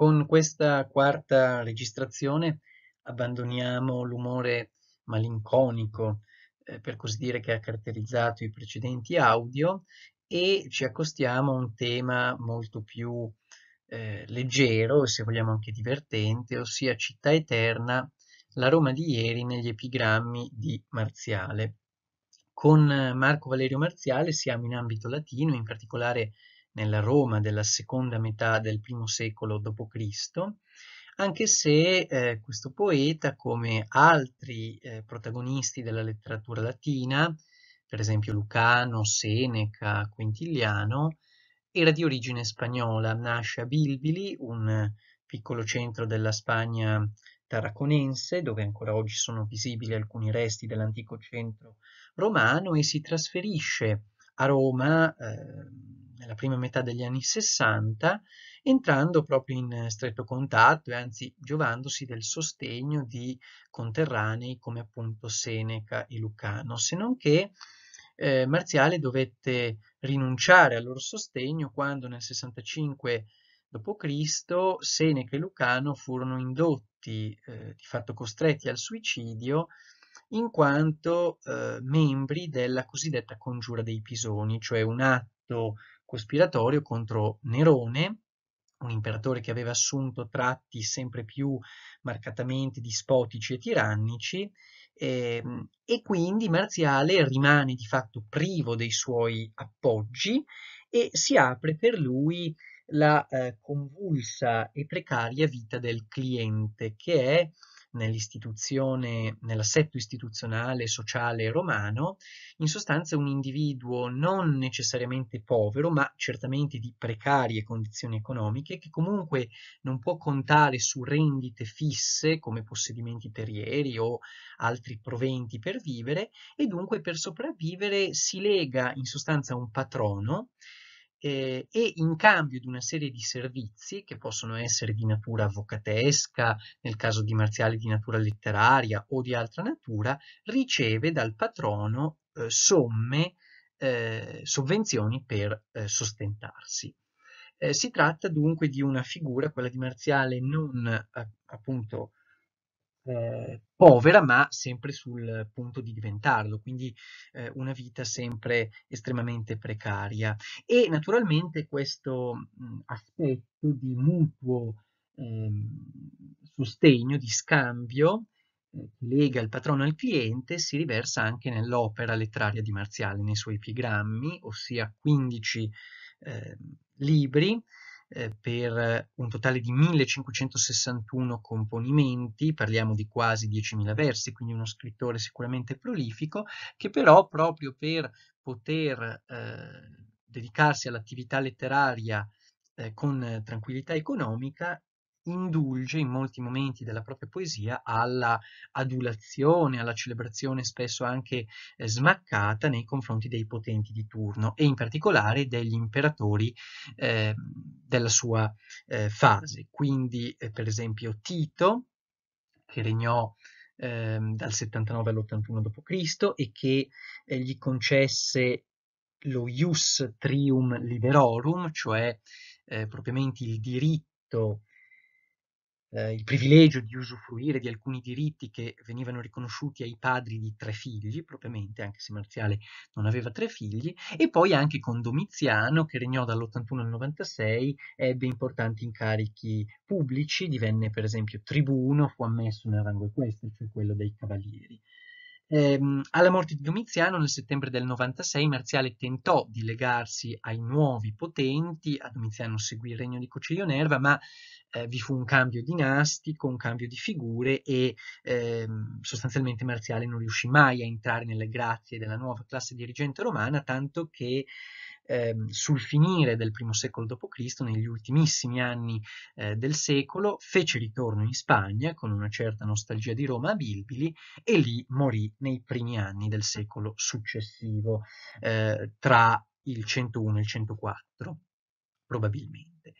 Con questa quarta registrazione abbandoniamo l'umore malinconico, eh, per così dire, che ha caratterizzato i precedenti audio e ci accostiamo a un tema molto più eh, leggero e se vogliamo anche divertente, ossia Città Eterna, la Roma di ieri negli epigrammi di Marziale. Con eh, Marco Valerio Marziale siamo in ambito latino, in particolare nella Roma della seconda metà del primo secolo d.C., anche se eh, questo poeta, come altri eh, protagonisti della letteratura latina, per esempio Lucano, Seneca, Quintiliano, era di origine spagnola, nasce a Bilbili, un piccolo centro della Spagna tarraconense, dove ancora oggi sono visibili alcuni resti dell'antico centro romano, e si trasferisce a Roma eh, nella prima metà degli anni 60, entrando proprio in stretto contatto e anzi giovandosi del sostegno di conterranei come appunto Seneca e Lucano, se non che eh, Marziale dovette rinunciare al loro sostegno quando nel 65 d.C. Seneca e Lucano furono indotti, eh, di fatto costretti al suicidio, in quanto eh, membri della cosiddetta congiura dei pisoni, cioè un atto cospiratorio contro Nerone, un imperatore che aveva assunto tratti sempre più marcatamente dispotici e tirannici, eh, e quindi Marziale rimane di fatto privo dei suoi appoggi e si apre per lui la eh, convulsa e precaria vita del cliente, che è nell'istituzione, nell'assetto istituzionale sociale romano, in sostanza un individuo non necessariamente povero, ma certamente di precarie condizioni economiche, che comunque non può contare su rendite fisse come possedimenti terrieri o altri proventi per vivere e dunque per sopravvivere si lega in sostanza a un patrono eh, e in cambio di una serie di servizi che possono essere di natura avvocatesca, nel caso di Marziale di natura letteraria o di altra natura, riceve dal patrono eh, somme, eh, sovvenzioni per eh, sostentarsi. Eh, si tratta dunque di una figura, quella di Marziale, non eh, appunto eh, povera, ma sempre sul punto di diventarlo, quindi eh, una vita sempre estremamente precaria. E naturalmente questo mh, mm, aspetto di mutuo ehm, sostegno, di scambio, eh, che lega il patrono al cliente si riversa anche nell'opera letteraria di Marziale, nei suoi epigrammi, ossia 15 eh, libri eh, per un totale di 1561 componimenti, parliamo di quasi 10.000 versi, quindi uno scrittore sicuramente prolifico, che però proprio per poter eh, dedicarsi all'attività letteraria eh, con tranquillità economica indulge in molti momenti della propria poesia alla adulazione, alla celebrazione spesso anche eh, smaccata nei confronti dei potenti di turno e in particolare degli imperatori eh, della sua eh, fase. Quindi eh, per esempio Tito, che regnò ehm, dal 79 all'81 d.C. e che eh, gli concesse lo ius trium liberorum, cioè eh, propriamente il diritto eh, il privilegio di usufruire di alcuni diritti che venivano riconosciuti ai padri di tre figli, propriamente, anche se Marziale non aveva tre figli, e poi anche con Domiziano, che regnò dall'81 al 96, ebbe importanti incarichi pubblici, divenne per esempio tribuno, fu ammesso nel rango equestre, cioè quello dei cavalieri. Ehm, alla morte di Domiziano nel settembre del 96 Marziale tentò di legarsi ai nuovi potenti, a Domiziano seguì il regno di Nerva, ma eh, vi fu un cambio dinastico, un cambio di figure e ehm, sostanzialmente Marziale non riuscì mai a entrare nelle grazie della nuova classe dirigente romana, tanto che ehm, sul finire del primo secolo d.C., negli ultimissimi anni eh, del secolo, fece ritorno in Spagna con una certa nostalgia di Roma a Bilbili e lì morì nei primi anni del secolo successivo, eh, tra il 101 e il 104, probabilmente.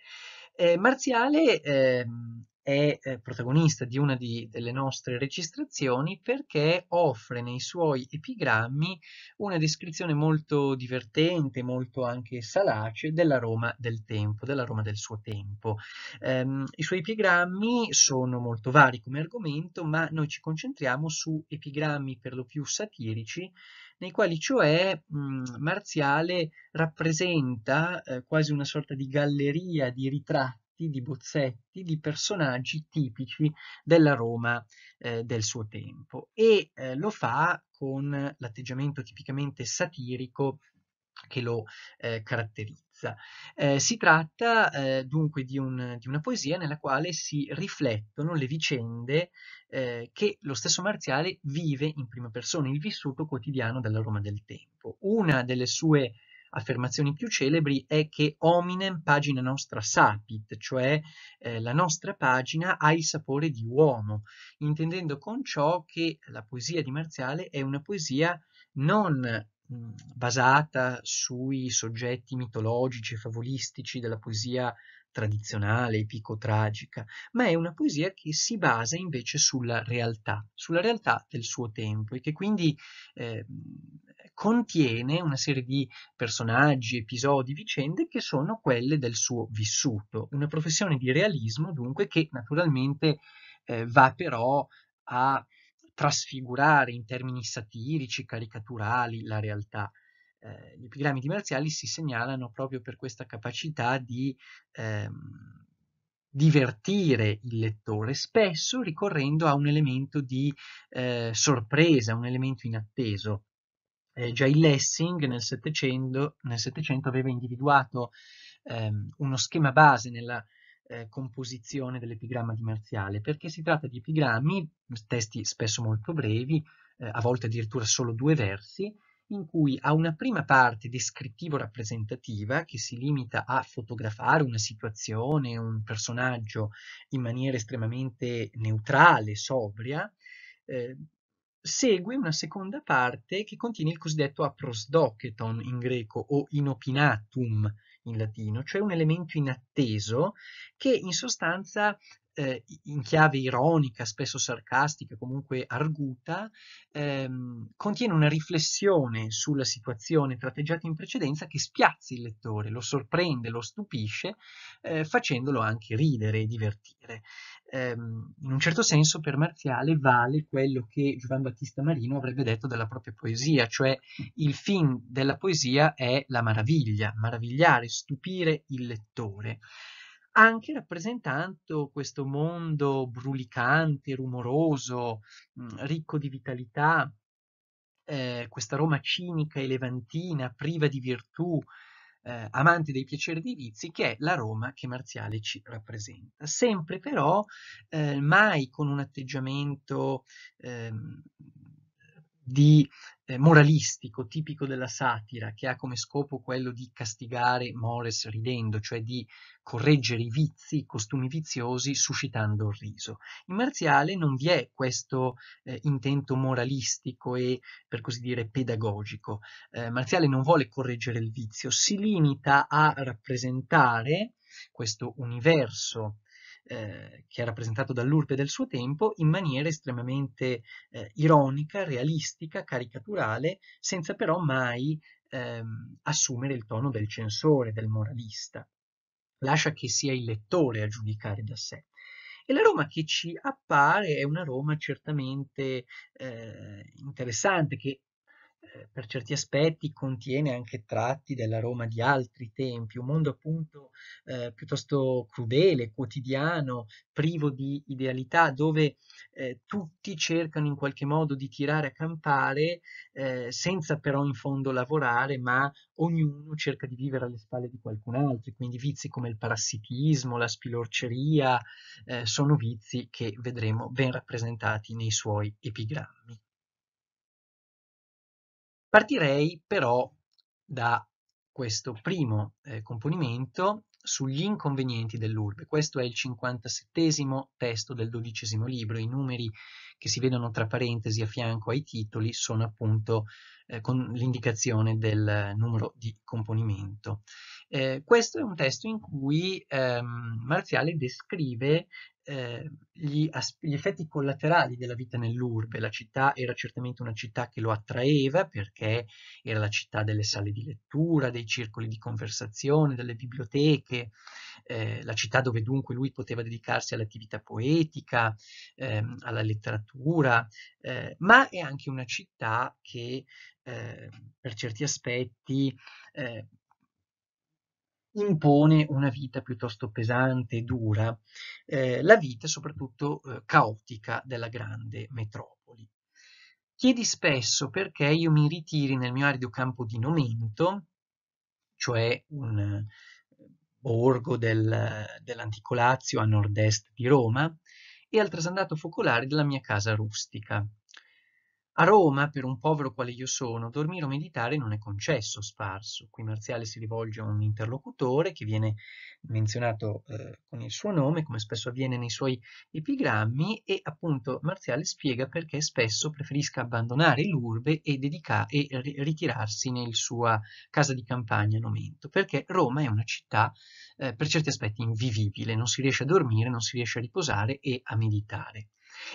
Eh, Marziale ehm, eh, è protagonista di una di, delle nostre registrazioni perché offre nei suoi epigrammi una descrizione molto divertente, molto anche salace della Roma del tempo, della Roma del suo tempo. Um, I suoi epigrammi sono molto vari come argomento, ma noi ci concentriamo su epigrammi per lo più satirici nei quali cioè mh, Marziale rappresenta eh, quasi una sorta di galleria di ritratti, di bozzetti, di personaggi tipici della Roma eh, del suo tempo e eh, lo fa con l'atteggiamento tipicamente satirico che lo eh, caratterizza bellezza. Eh, si tratta eh, dunque di, un, di, una poesia nella quale si riflettono le vicende eh, che lo stesso Marziale vive in prima persona, il vissuto quotidiano della Roma del tempo. Una delle sue affermazioni più celebri è che hominem pagina nostra sapit, cioè eh, la nostra pagina ha il sapore di uomo, intendendo con ciò che la poesia di Marziale è una poesia non basata sui soggetti mitologici e favolistici della poesia tradizionale, epico-tragica, ma è una poesia che si basa invece sulla realtà, sulla realtà del suo tempo e che quindi eh, contiene una serie di personaggi, episodi, vicende che sono quelle del suo vissuto. Una professione di realismo dunque che naturalmente eh, va però a trasfigurare in termini satirici, caricaturali la realtà. Eh, gli epigrammi di Marziali si segnalano proprio per questa capacità di ehm, divertire il lettore, spesso ricorrendo a un elemento di eh, sorpresa, un elemento inatteso. Eh, già il Lessing nel Settecento aveva individuato ehm, uno schema base nella eh, composizione dell'epigramma di Marziale, perché si tratta di epigrammi, testi spesso molto brevi, eh, a volte addirittura solo due versi, in cui a una prima parte descrittivo-rappresentativa che si limita a fotografare una situazione, un personaggio in maniera estremamente neutrale, sobria, eh, segue una seconda parte che contiene il cosiddetto aprosdoketon in greco o inopinatum, in latino, cioè un elemento inatteso che in sostanza eh, in chiave ironica, spesso sarcastica, comunque arguta, ehm, contiene una riflessione sulla situazione tratteggiata in precedenza che spiazza il lettore, lo sorprende, lo stupisce, eh, facendolo anche ridere e divertire. Eh, in un certo senso per Marziale vale quello che Giovan Battista Marino avrebbe detto della propria poesia, cioè il fin della poesia è la maraviglia, maravigliare, stupire il lettore anche rappresentando questo mondo brulicante, rumoroso, mm, ricco di vitalità, eh, questa Roma cinica e levantina, priva di virtù, eh, amante dei piaceri dei vizi, che è la Roma che Marziale ci rappresenta. Sempre però eh, mai con un atteggiamento ehm, di eh, moralistico tipico della satira che ha come scopo quello di castigare mores ridendo, cioè di correggere i vizi, i costumi viziosi suscitando il riso. In Marziale non vi è questo eh, intento moralistico e per così dire pedagogico. Eh, Marziale non vuole correggere il vizio, si limita a rappresentare questo universo eh, che è rappresentato dall'Urpe del suo tempo in maniera estremamente eh, ironica, realistica, caricaturale, senza però mai ehm, assumere il tono del censore, del moralista. Lascia che sia il lettore a giudicare da sé. E la Roma che ci appare è una Roma certamente eh, interessante, che eh, per certi aspetti contiene anche tratti della Roma di altri tempi, un mondo appunto eh, piuttosto crudele, quotidiano, privo di idealità, dove eh, tutti cercano in qualche modo di tirare a campare eh, senza però in fondo lavorare, ma ognuno cerca di vivere alle spalle di qualcun altro, quindi vizi come il parassitismo, la spilorceria, eh, sono vizi che vedremo ben rappresentati nei suoi epigrammi. Partirei però da questo primo eh, componimento sugli inconvenienti dell'urbe. Questo è il 57 testo del dodicesimo libro. I numeri che si vedono tra parentesi a fianco ai titoli sono appunto eh, con l'indicazione del numero di componimento. Eh, questo è un testo in cui ehm, Marziale descrive eh, gli, gli, effetti collaterali della vita nell'urbe. La città era certamente una città che lo attraeva perché era la città delle sale di lettura, dei circoli di conversazione, delle biblioteche, eh, la città dove dunque lui poteva dedicarsi all'attività poetica, ehm, alla letteratura, eh, ma è anche una città che ehm, per certi aspetti eh, impone una vita piuttosto pesante e dura, eh, la vita soprattutto eh, caotica della grande metropoli. Chiedi spesso perché io mi ritiri nel mio arido campo di Nomento, cioè un eh, borgo del, dell'antico Lazio a nord-est di Roma, e al trasandato focolare della mia casa rustica. A Roma, per un povero quale io sono, dormire o meditare non è concesso sparso. Qui Marziale si rivolge a un interlocutore che viene menzionato eh, con il suo nome, come spesso avviene nei suoi epigrammi, e appunto Marziale spiega perché spesso preferisca abbandonare l'urbe e, dedica- e ritirarsi nella sua casa di campagna a Nomento, perché Roma è una città eh, per certi aspetti invivibile, non si riesce a dormire, non si riesce a riposare e a meditare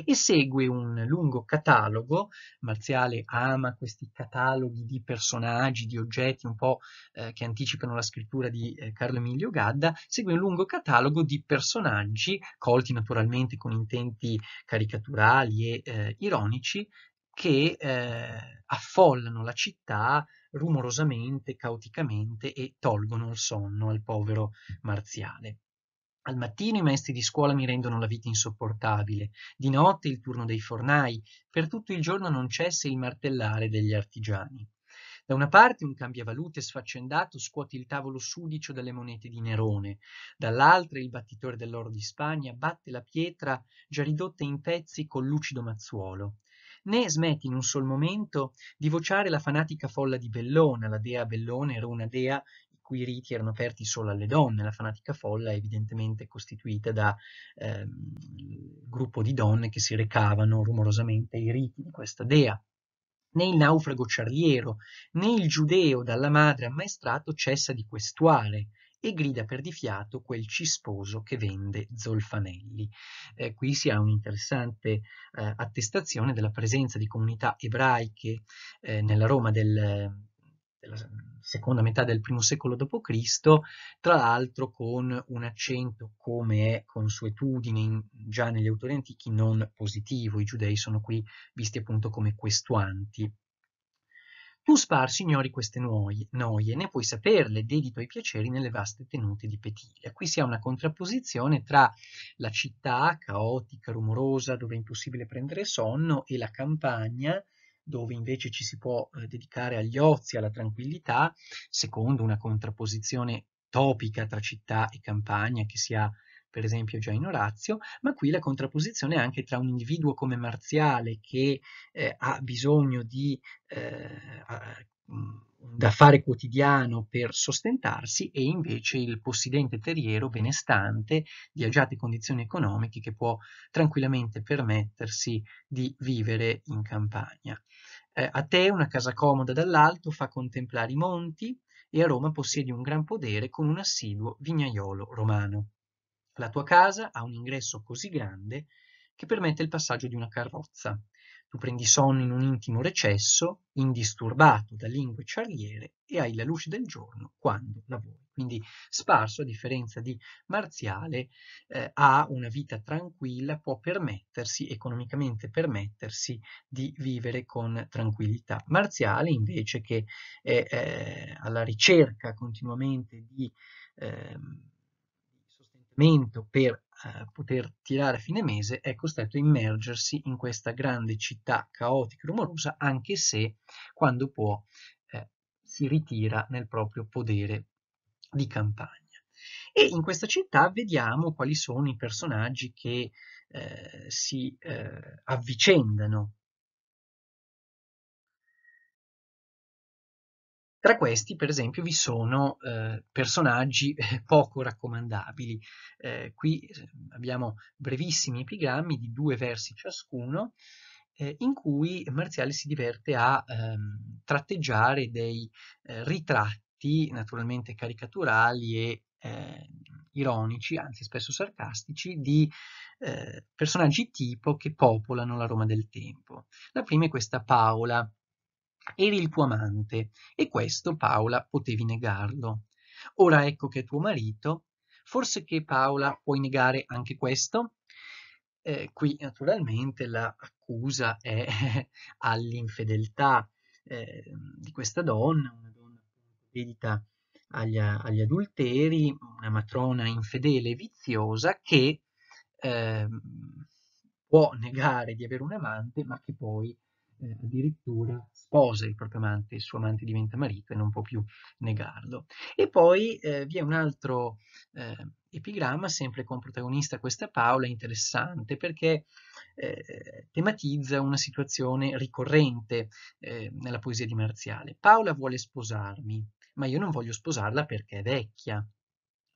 e segue un lungo catalogo, Marziale ama questi cataloghi di personaggi, di oggetti un po' eh, che anticipano la scrittura di eh, Carlo Emilio Gadda, segue un lungo catalogo di personaggi colti naturalmente con intenti caricaturali e eh, ironici che eh, affollano la città rumorosamente, caoticamente e tolgono il sonno al povero Marziale. Al mattino i maestri di scuola mi rendono la vita insopportabile, di notte il turno dei fornai, per tutto il giorno non cessa il martellare degli artigiani. Da una parte un cambiavalute sfaccendato scuote il tavolo sudicio delle monete di Nerone, dall'altra il battitore dell'oro di Spagna batte la pietra già ridotta in pezzi col lucido mazzuolo. Né smette in un sol momento di vociare la fanatica folla di Bellona, la dea Bellona era una dea cui riti erano aperti solo alle donne, la fanatica folla è evidentemente costituita da eh, gruppo di donne che si recavano rumorosamente ai riti di questa dea. Né il naufrago ciarliero, né il giudeo dalla madre ammaestrato cessa di questuare, e grida per di fiato quel cisposo che vende zolfanelli. Eh, qui si ha un'interessante eh, attestazione della presenza di comunità ebraiche eh, nella Roma del, della seconda metà del primo secolo d.C., tra l'altro con un accento come è consuetudine in, già negli autori antichi non positivo, i giudei sono qui visti appunto come questuanti. Tu spar, ignori queste noie, noie, ne puoi saperle, dedito ai piaceri nelle vaste tenute di Petilia. Qui si ha una contrapposizione tra la città caotica, rumorosa, dove è impossibile prendere sonno, e la campagna, dove invece ci si può eh, dedicare agli ozi, alla tranquillità, secondo una contrapposizione topica tra città e campagna che si ha per esempio già in Orazio, ma qui la contrapposizione anche tra un individuo come Marziale che eh, ha bisogno di eh, da fare quotidiano per sostentarsi e invece il possidente terriero benestante di agiate condizioni economiche che può tranquillamente permettersi di vivere in campagna. Eh, a te una casa comoda dall'alto fa contemplare i monti e a Roma possiedi un gran podere con un assiduo vignaiolo romano. La tua casa ha un ingresso così grande che permette il passaggio di una carrozza tu prendi sonno in un intimo recesso, indisturbato da lingue charriere, e hai la luce del giorno quando lavori. Quindi Sparso, a differenza di Marziale, eh, ha una vita tranquilla, può permettersi, economicamente permettersi, di vivere con tranquillità. Marziale, invece, che è eh, alla ricerca continuamente di... Eh, per eh, poter tirare a fine mese è costretto a immergersi in questa grande città caotica e rumorosa anche se quando può eh, si ritira nel proprio podere di campagna. E in questa città vediamo quali sono i personaggi che eh, si eh, avvicendano Tra questi, per esempio, vi sono eh, personaggi eh, poco raccomandabili. Eh, qui eh, abbiamo brevissimi epigrammi di due versi ciascuno, eh, in cui Marziale si diverte a ehm, tratteggiare dei eh, ritratti, naturalmente caricaturali e ironici, anzi spesso sarcastici, di personaggi tipo che popolano la Roma del tempo. La prima è questa Paola, eri il tuo amante e questo Paola potevi negarlo. Ora ecco che è tuo marito, forse che Paola puoi negare anche questo? Eh, qui naturalmente la è all'infedeltà eh, di questa donna, una donna dedita agli, agli, adulteri, una matrona infedele e viziosa che eh, può negare di avere un amante ma che poi eh, addirittura sposa il proprio amante, il suo amante diventa marito e non può più negarlo. E poi eh, vi è un altro eh, epigramma, sempre con protagonista questa Paola, interessante perché eh, tematizza una situazione ricorrente eh, nella poesia di Marziale. Paola vuole sposarmi, ma io non voglio sposarla perché è vecchia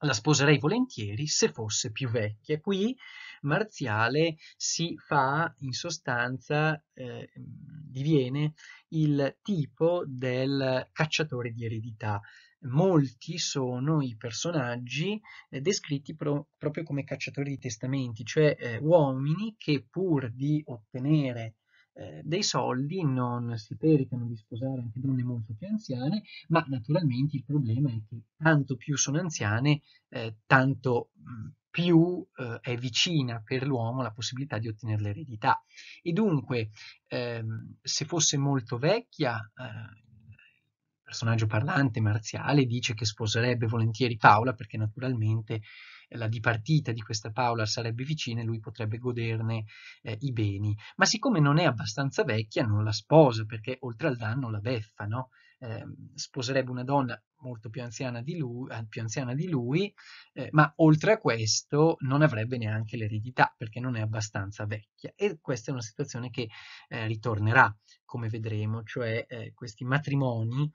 la sposerei volentieri se fosse più vecchia. Qui Marziale si fa, in sostanza, eh, diviene il tipo del cacciatore di eredità. Molti sono i personaggi eh, descritti pro proprio come cacciatori di testamenti, cioè eh, uomini che pur di ottenere eh, dei soldi non si pericano di sposare anche donne molto più anziane, ma naturalmente il problema è che tanto più sono anziane, eh, tanto mm, più eh, è vicina per l'uomo la possibilità di ottenere l'eredità. E dunque, ehm, se fosse molto vecchia, eh, il personaggio parlante marziale dice che sposerebbe volentieri Paola perché naturalmente la dipartita di questa Paola sarebbe vicina e lui potrebbe goderne eh, i beni. Ma siccome non è abbastanza vecchia, non la sposa, perché oltre al danno la beffa, no? Eh, sposerebbe una donna molto più anziana di lui, eh, più anziana di lui eh, ma oltre a questo non avrebbe neanche l'eredità perché non è abbastanza vecchia e questa è una situazione che eh, ritornerà come vedremo, cioè eh, questi matrimoni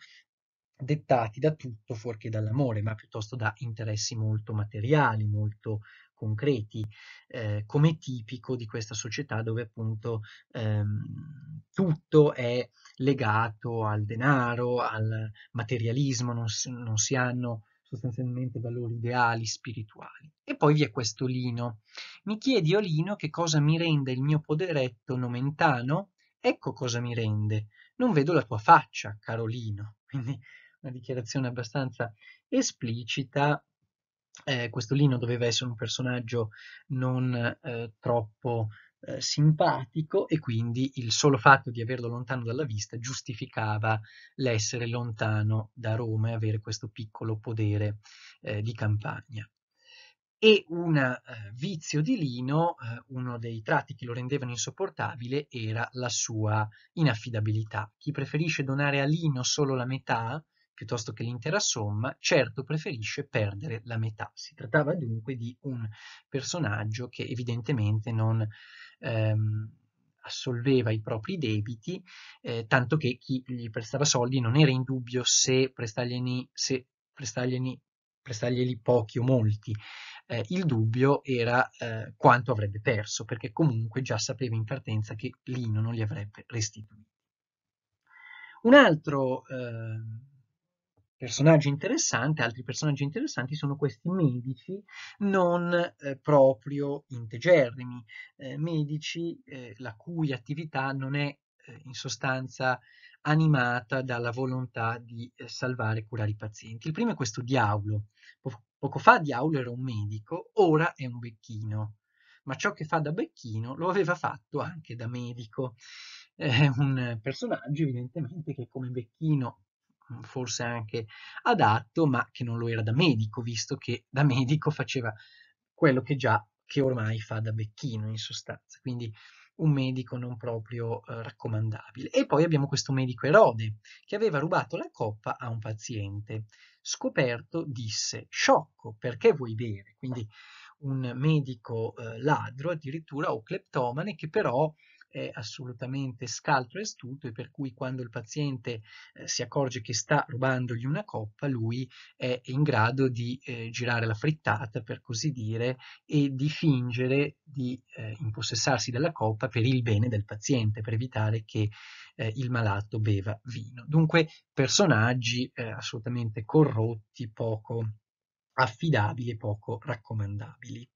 dettati da tutto fuorché dall'amore, ma piuttosto da interessi molto materiali, molto concreti, eh, come tipico di questa società dove appunto ehm, tutto è legato al denaro, al materialismo, non si, non si hanno sostanzialmente valori ideali, spirituali. E poi vi è questo lino. Mi chiedi, Olino, oh che cosa mi rende il mio poderetto nomentano? Ecco cosa mi rende. Non vedo la tua faccia, Carolino. Quindi una dichiarazione abbastanza esplicita. Eh, questo Lino doveva essere un personaggio non eh, troppo eh, simpatico e quindi il solo fatto di averlo lontano dalla vista giustificava l'essere lontano da Roma e avere questo piccolo potere eh, di campagna e un eh, vizio di Lino, eh, uno dei tratti che lo rendevano insopportabile era la sua inaffidabilità. Chi preferisce donare a Lino solo la metà piuttosto che l'intera somma, certo preferisce perdere la metà. Si trattava dunque di un personaggio che evidentemente non ehm, assolveva i propri debiti, eh, tanto che chi gli prestava soldi non era in dubbio se prestarglieli, se prestarglieli, prestarglieli pochi o molti. Eh, il dubbio era eh, quanto avrebbe perso, perché comunque già sapeva in partenza che Lino non li avrebbe restituiti. Un altro eh, personaggio interessante, altri personaggi interessanti sono questi medici non eh, proprio integerrimi, eh, medici eh, la cui attività non è eh, in sostanza animata dalla volontà di eh, salvare e curare i pazienti. Il primo è questo Diaulo. Po- poco fa Diaulo era un medico, ora è un becchino, ma ciò che fa da becchino lo aveva fatto anche da medico. È un personaggio evidentemente che come becchino Mhmm, forse anche adatto, ma che non lo era da medico, visto che da medico faceva quello che già che ormai fa da becchino in sostanza, quindi un medico non proprio eh, raccomandabile. E poi abbiamo questo medico Erode che aveva rubato la coppa a un paziente. Scoperto disse: "Sciocco, perché vuoi bere?". Quindi un medico eh, ladro addirittura o cleptomane che però è assolutamente scaltro e astuto e per cui quando il paziente eh, si accorge che sta rubandogli una coppa, lui è in grado di eh, girare la frittata, per così dire, e di fingere di eh, impossessarsi della coppa per il bene del paziente, per evitare che eh, il malato beva vino. Dunque personaggi eh, assolutamente corrotti, poco affidabili e poco raccomandabili.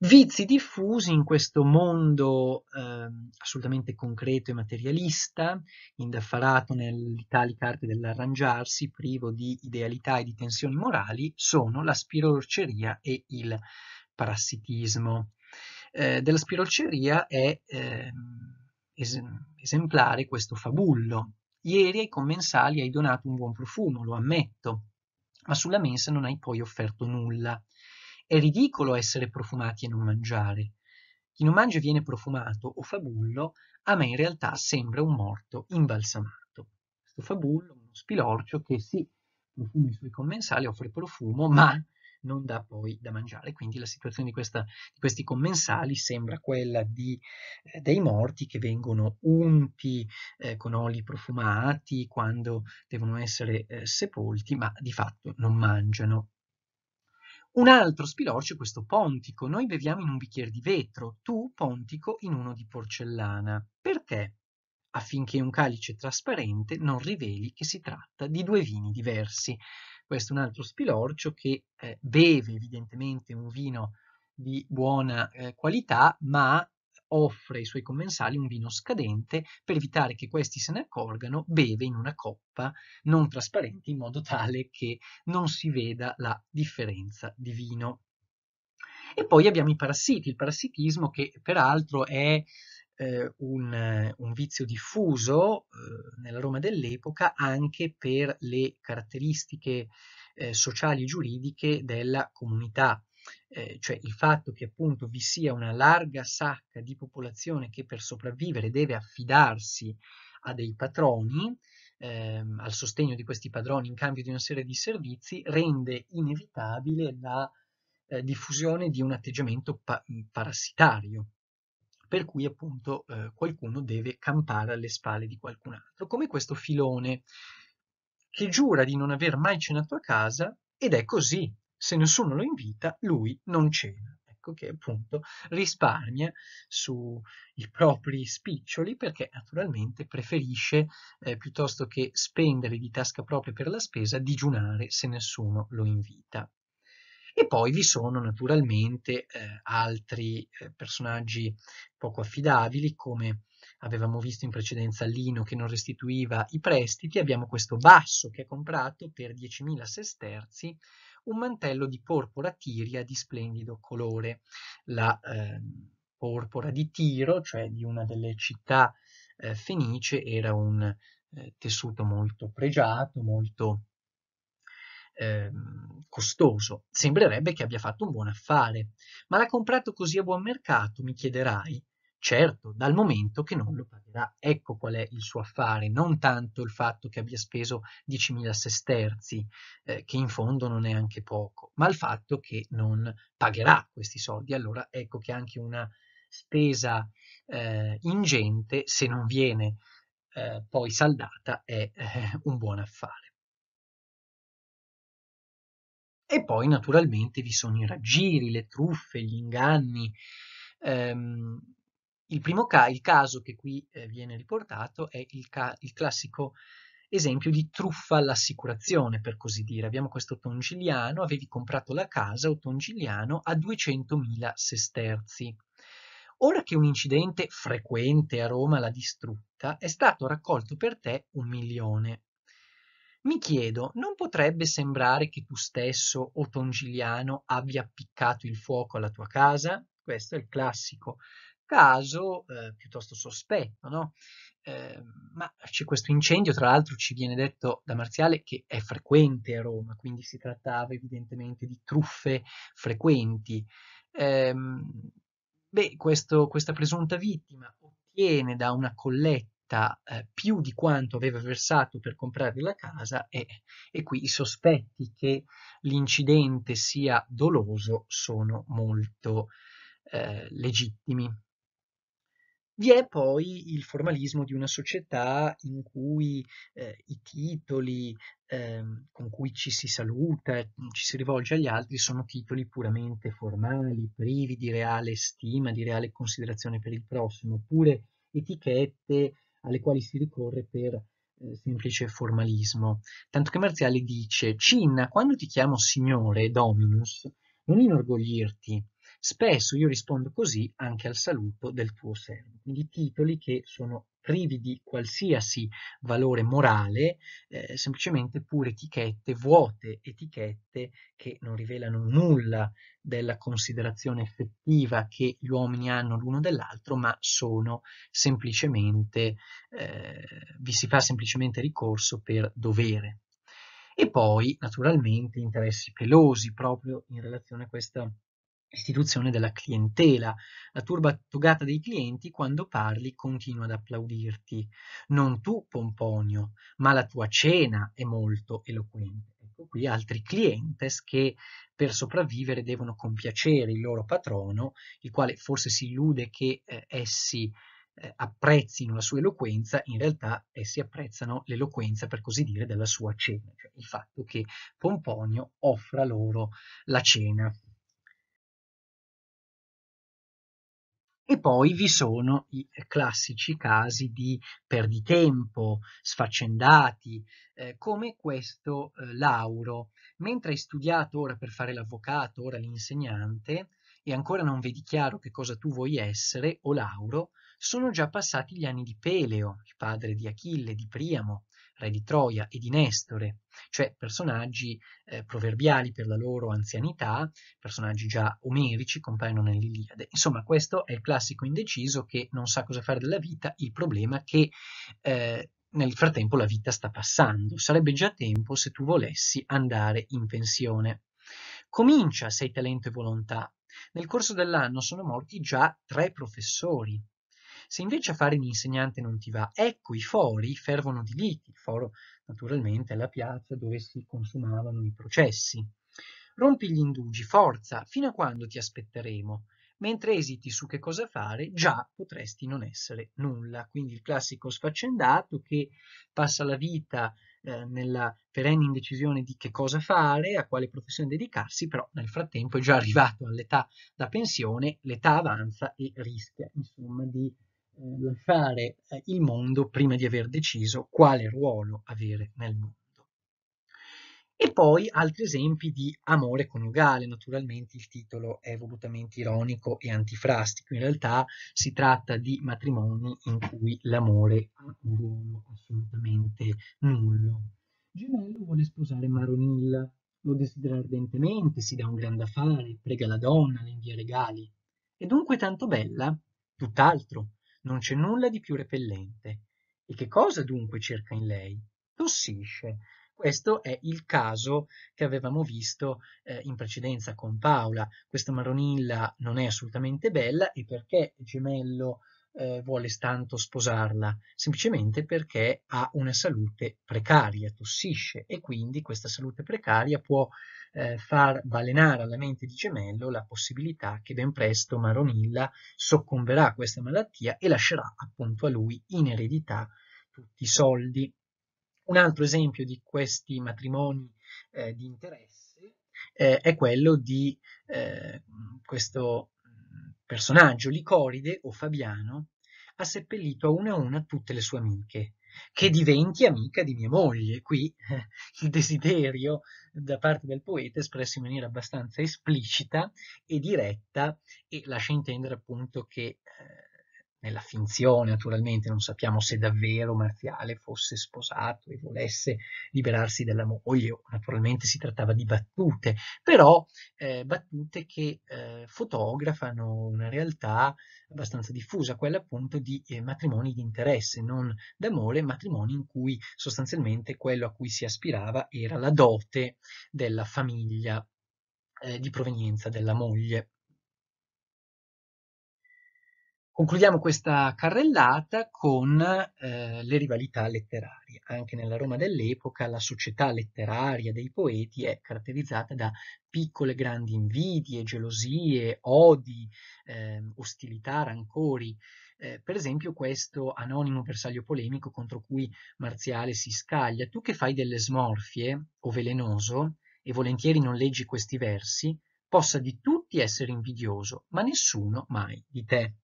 vizi diffusi in questo mondo eh, assolutamente concreto e materialista, indaffarato nell'italica arte dell'arrangiarsi, privo di idealità e di tensioni morali, sono la spirorceria e il parassitismo. Eh, della spirorceria è eh, es- esemplare questo fabullo. Ieri ai commensali hai donato un buon profumo, lo ammetto, ma sulla mensa non hai poi offerto nulla. È ridicolo essere profumati e non mangiare. Chi non mangia viene profumato o fabullo, a me in realtà sembra un morto imbalsamato. Questo fabullo, uno spilorcio che sì, profuma i suoi commensali, offre profumo, ma non dà poi da mangiare. Quindi la situazione di, questa, di questi commensali sembra quella di, eh, dei morti che vengono unti eh, con oli profumati quando devono essere eh, sepolti, ma di fatto non mangiano. Un altro spilorcio è questo pontico. Noi beviamo in un bicchiere di vetro, tu pontico in uno di porcellana. Perché? Affinché un calice trasparente non riveli che si tratta di due vini diversi. Questo è un altro spilorcio che eh, beve evidentemente un vino di buona eh, qualità, ma offre ai suoi commensali un vino scadente per evitare che questi se ne accorgano, beve in una coppa non trasparente in modo tale che non si veda la differenza di vino. E poi abbiamo i parassiti, il parassitismo che peraltro è eh, un, un, vizio diffuso eh, nella Roma dell'epoca anche per le caratteristiche eh, sociali e giuridiche della comunità eh, cioè il fatto che appunto vi sia una larga sacca di popolazione che per sopravvivere deve affidarsi a dei patroni, ehm, al sostegno di questi padroni in cambio di una serie di servizi, rende inevitabile la eh, diffusione di un atteggiamento pa mm, parassitario per cui appunto eh, qualcuno deve campare alle spalle di qualcun altro, come questo filone che giura di non aver mai cenato a casa ed è così, se nessuno lo invita, lui non cena. Ecco che appunto risparmia sui propri spiccioli perché naturalmente preferisce, eh, piuttosto che spendere di tasca propria per la spesa, digiunare se nessuno lo invita. E poi vi sono naturalmente eh, altri eh, personaggi poco affidabili, come avevamo visto in precedenza Lino che non restituiva i prestiti, abbiamo questo basso che ha comprato per 10.000 sesterzi un mantello di porpora tiria di splendido colore. La eh, porpora di Tiro, cioè di una delle città eh, fenice, era un eh, tessuto molto pregiato, molto ehm, costoso. Sembrerebbe che abbia fatto un buon affare. Ma l'ha comprato così a buon mercato, mi chiederai? Certo, dal momento che non lo pagherà. Ecco qual è il suo affare, non tanto il fatto che abbia speso 10.000 sesterzi, eh, che in fondo non è anche poco, ma il fatto che non pagherà questi soldi. Allora ecco che anche una spesa eh, ingente, se non viene eh, poi saldata, è eh, un buon affare. E poi naturalmente vi sono i raggiri, le truffe, gli inganni. Ehm, il primo ca- il caso che qui eh, viene riportato è il, ca- il, classico esempio di truffa all'assicurazione, per così dire. Abbiamo questo tongiliano, avevi comprato la casa o tongiliano a 200.000 sesterzi. Ora che un incidente frequente a Roma l'ha distrutta, è stato raccolto per te un milione. Mi chiedo, non potrebbe sembrare che tu stesso o Tongiliano abbia appiccato il fuoco alla tua casa? Questo è il classico caso eh, piuttosto sospetto, no? Eh, ma c'è questo incendio, tra l'altro ci viene detto da Marziale che è frequente a Roma, quindi si trattava evidentemente di truffe frequenti. Eh, beh, questo, questa presunta vittima ottiene da una colletta eh, più di quanto aveva versato per comprare la casa e, e, qui i sospetti che l'incidente sia doloso sono molto eh, legittimi. Vi è poi il formalismo di una società in cui eh, i titoli eh, con cui ci si saluta, mm, ci si rivolge agli altri, sono titoli puramente formali, privi di reale stima, di reale considerazione per il prossimo, oppure etichette alle quali si ricorre per eh, semplice formalismo. Tanto che Marziale dice, Cinna, quando ti chiamo signore, Dominus, non inorgoglirti, Spesso io rispondo così anche al saluto del tuo servo. Quindi titoli che sono privi di qualsiasi valore morale, eh, semplicemente pure etichette, vuote etichette che non rivelano nulla della considerazione effettiva che gli uomini hanno l'uno dell'altro, ma sono semplicemente, eh, vi si fa semplicemente ricorso per dovere. E poi, naturalmente, interessi pelosi proprio in relazione a questa istituzione della clientela. La turba togata dei clienti quando parli continua ad applaudirti. Non tu, Pomponio, ma la tua cena è molto eloquente. Ecco qui altri clientes che per sopravvivere devono compiacere il loro patrono, il quale forse si illude che eh, essi eh, apprezzino la sua eloquenza, in realtà essi apprezzano l'eloquenza, per così dire, della sua cena, cioè il fatto che Pomponio offra loro la cena. E poi vi sono i classici casi di perditempo, sfaccendati, eh, come questo eh, Lauro. Mentre hai studiato ora per fare l'avvocato, ora l'insegnante, e ancora non vedi chiaro che cosa tu vuoi essere, o Lauro, sono già passati gli anni di Peleo, il padre di Achille, di Priamo, re di Troia e di Nestore, cioè personaggi eh, proverbiali per la loro anzianità, personaggi già omerici, compaiono nell'Iliade. Insomma, questo è il classico indeciso che non sa cosa fare della vita, il problema è che eh, nel frattempo la vita sta passando, sarebbe già tempo se tu volessi andare in pensione. Comincia se hai talento e volontà. Nel corso dell'anno sono morti già tre professori, se invece fare l'insegnante non ti va, ecco i fori fervono di liti. Il foro naturalmente è la piazza dove si consumavano i processi. Rompi gli indugi, forza, fino a quando ti aspetteremo? mentre esiti su che cosa fare, già potresti non essere nulla. Quindi il classico sfaccendato che passa la vita eh, nella perenne indecisione di che cosa fare, a quale professione dedicarsi, però nel frattempo è già arrivato all'età da pensione, l'età avanza e rischia insomma di lasciare eh, eh, il mondo prima di aver deciso quale ruolo avere nel mondo. E poi altri esempi di amore coniugale, naturalmente il titolo è volutamente ironico e antifrastico, in realtà si tratta di matrimoni in cui l'amore ha un ruolo assolutamente nullo. Gemello vuole sposare Maronilla, lo desidera ardentemente, si dà un grande affare, prega la donna, le invia regali. È dunque tanto bella, tutt'altro, non c'è nulla di più repellente. E che cosa dunque cerca in lei? Tossisce. Questo è il caso che avevamo visto eh, in precedenza con Paola. Questa Maronilla non è assolutamente bella e perché Gemello eh, vuole tanto sposarla? Semplicemente perché ha una salute precaria, tossisce e quindi questa salute precaria può eh, far balenare alla mente di Gemello la possibilità che ben presto Maronilla soccomberà a questa malattia e lascerà appunto a lui in eredità tutti i soldi. Un altro esempio di questi matrimoni eh, di interesse eh, è quello di eh, questo personaggio Licoride o Fabiano ha seppellito a una a una tutte le sue amiche che diventi amica di mia moglie. Qui eh, il desiderio da parte del poeta è espresso in maniera abbastanza esplicita e diretta e lascia intendere appunto che eh, nella finzione naturalmente, non sappiamo se davvero Marziale fosse sposato e volesse liberarsi della moglie, naturalmente si trattava di battute, però eh, battute che eh, fotografano una realtà abbastanza diffusa, quella appunto di eh, matrimoni di interesse, non d'amore, matrimoni in cui sostanzialmente quello a cui si aspirava era la dote della famiglia eh, di provenienza della moglie. Concludiamo questa carrellata con eh, le rivalità letterarie. Anche nella Roma dell'epoca la società letteraria dei poeti è caratterizzata da piccole grandi invidie, gelosie, odi, eh, ostilità, rancori. Eh, per esempio questo anonimo bersaglio polemico contro cui Marziale si scaglia. Tu che fai delle smorfie, o velenoso, e volentieri non leggi questi versi, possa di tutti essere invidioso, ma nessuno mai di te.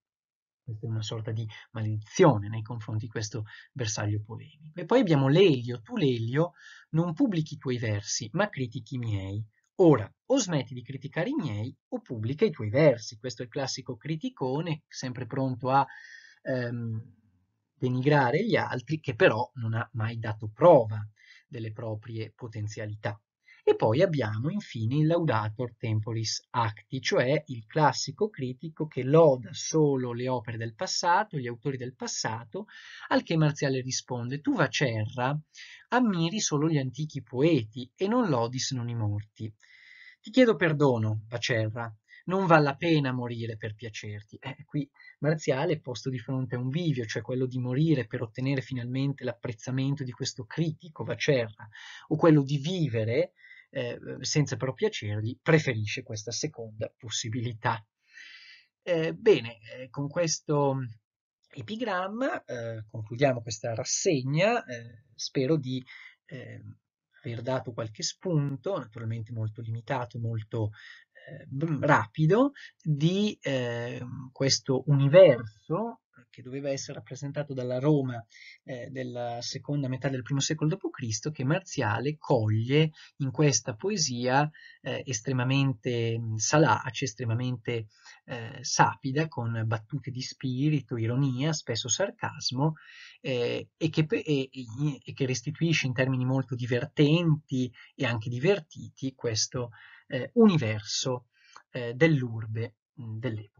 Questa è una sorta di maledizione nei confronti di questo bersaglio polemico. E poi abbiamo Lelio, tu Lelio non pubblichi i tuoi versi, ma critichi i miei. Ora, o smetti di criticare i miei o pubblica i tuoi versi. Questo è il classico criticone, sempre pronto a ehm, denigrare gli altri, che però non ha mai dato prova delle proprie potenzialità. E poi abbiamo infine il Laudator Temporis Acti, cioè il classico critico che loda solo le opere del passato, gli autori del passato, al che Marziale risponde tu Vacerra ammiri solo gli antichi poeti e non lodi se non i morti. Ti chiedo perdono, Vacerra, non vale la pena morire per piacerti. Eh, qui Marziale è posto di fronte a un bivio, cioè quello di morire per ottenere finalmente l'apprezzamento di questo critico Vacerra, o quello di vivere eh, eh, senza però piacergli, preferisce questa seconda possibilità. Eh, bene, eh, con questo epigramma eh, concludiamo questa rassegna, eh, spero di ehm, aver dato qualche spunto, naturalmente molto limitato, molto rapido, di ehm, questo universo che doveva essere rappresentato dalla Roma eh, della seconda metà del primo secolo d.C., che Marziale coglie in questa poesia eh, estremamente mm, salace, estremamente eh, sapida, con battute di spirito, ironia, spesso sarcasmo, eh, e che, e, e, che, restituisce in termini molto divertenti e anche divertiti questo eh, universo eh, dell'urbe mm, dell'epoca.